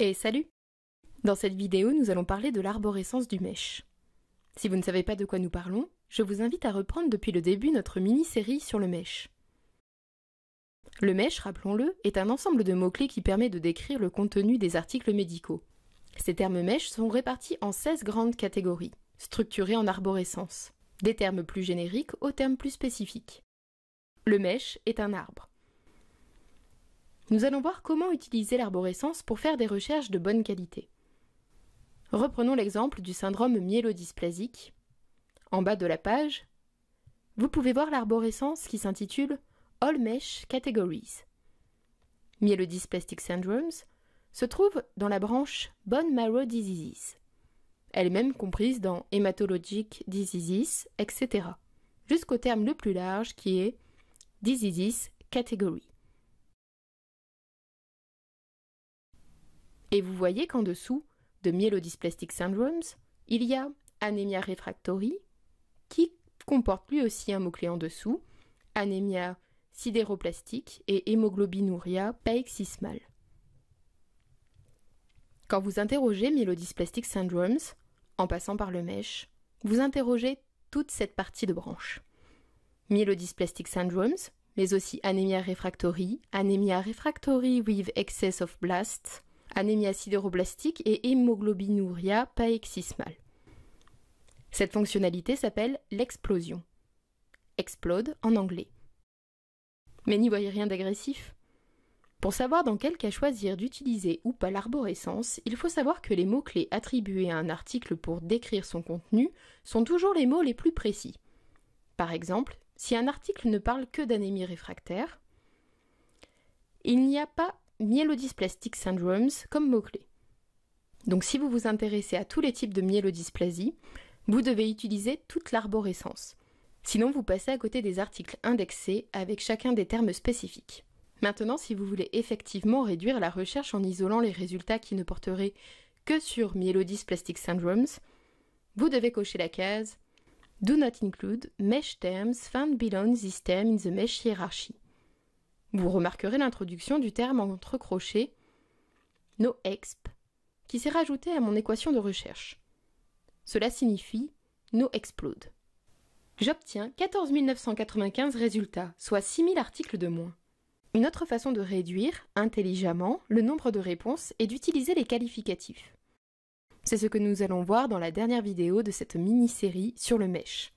Et salut Dans cette vidéo, nous allons parler de l'arborescence du mèche. Si vous ne savez pas de quoi nous parlons, je vous invite à reprendre depuis le début notre mini-série sur le mèche. Le mèche, rappelons-le, est un ensemble de mots-clés qui permet de décrire le contenu des articles médicaux. Ces termes mèches sont répartis en 16 grandes catégories, structurées en arborescence, des termes plus génériques aux termes plus spécifiques. Le mèche est un arbre. Nous allons voir comment utiliser l'arborescence pour faire des recherches de bonne qualité. Reprenons l'exemple du syndrome myélodysplasique. En bas de la page, vous pouvez voir l'arborescence qui s'intitule All Mesh Categories. Myelodysplastic Syndromes se trouve dans la branche Bone Marrow Diseases. Elle est même comprise dans Hematologic Diseases, etc. Jusqu'au terme le plus large qui est Diseases Category. Et vous voyez qu'en dessous de Myelodysplastic Syndromes, il y a anemia refractory, qui comporte lui aussi un mot-clé en dessous, anémia sidéroplastique et hémoglobinuria paexismale. Quand vous interrogez Myelodysplastic Syndromes, en passant par le mèche, vous interrogez toute cette partie de branche. Myelodysplastic Syndromes, mais aussi anémia refractory, anémia refractory with excess of blast, anémie acidéroblastique et hémoglobinuria paexismale. Cette fonctionnalité s'appelle l'explosion. Explode en anglais. Mais n'y voyez rien d'agressif. Pour savoir dans quel cas choisir d'utiliser ou pas l'arborescence, il faut savoir que les mots-clés attribués à un article pour décrire son contenu sont toujours les mots les plus précis. Par exemple, si un article ne parle que d'anémie réfractaire, il n'y a pas « Myelodysplastic syndromes comme mot-clé. Donc si vous vous intéressez à tous les types de myélodysplasie, vous devez utiliser toute l'arborescence. Sinon, vous passez à côté des articles indexés avec chacun des termes spécifiques. Maintenant, si vous voulez effectivement réduire la recherche en isolant les résultats qui ne porteraient que sur Myelodysplastic syndromes, vous devez cocher la case Do not include mesh terms found below this term in the mesh hierarchy. Vous remarquerez l'introduction du terme entre crochets exp, qui s'est rajouté à mon équation de recherche. Cela signifie no explode. J'obtiens 14 995 résultats, soit 6000 articles de moins. Une autre façon de réduire intelligemment le nombre de réponses est d'utiliser les qualificatifs. C'est ce que nous allons voir dans la dernière vidéo de cette mini-série sur le MESH.